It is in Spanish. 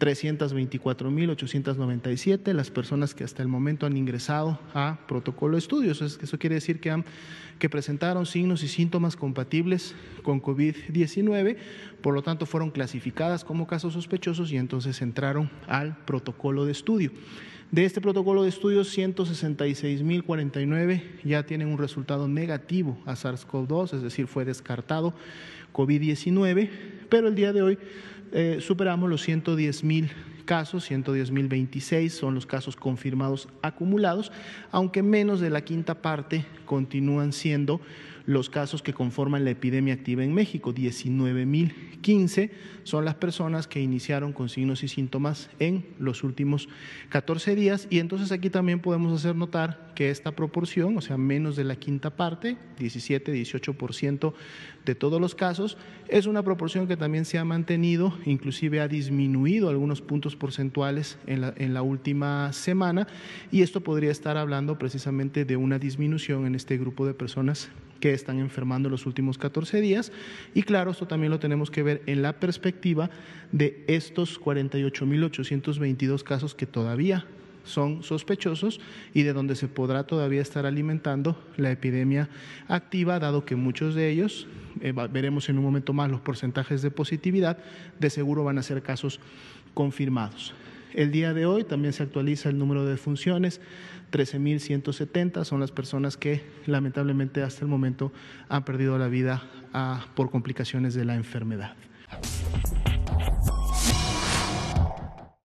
324.897 las personas que hasta el momento han ingresado a protocolo de estudios. Eso quiere decir que, han, que presentaron signos y síntomas compatibles con COVID-19, por lo tanto fueron clasificadas como casos sospechosos y entonces entraron al protocolo de estudio. De este protocolo de estudio, 166.049 ya tienen un resultado negativo a SARS-CoV-2, es decir, fue descartado COVID-19, pero el día de hoy eh, superamos los 110.000 casos, 110.026 son los casos confirmados acumulados, aunque menos de la quinta parte continúan siendo los casos que conforman la epidemia activa en México, 19.015 son las personas que iniciaron con signos y síntomas en los últimos 14 días. Y entonces aquí también podemos hacer notar que esta proporción, o sea, menos de la quinta parte, 17, 18% de todos los casos, es una proporción que también se ha mantenido, inclusive ha disminuido algunos puntos porcentuales en la, última semana y esto podría estar hablando precisamente de una disminución en este grupo de personas que están enfermando los últimos 14 días. Y claro, esto también lo tenemos que ver en la perspectiva de estos 48.822 casos que todavía son sospechosos y de donde se podrá todavía estar alimentando la epidemia activa, dado que muchos de ellos eh, veremos en un momento más los porcentajes de positividad, de seguro van a ser casos confirmados. El día de hoy también se actualiza el número de funciones, 13.170 son las personas que lamentablemente hasta el momento han perdido la vida ah, por complicaciones de la enfermedad.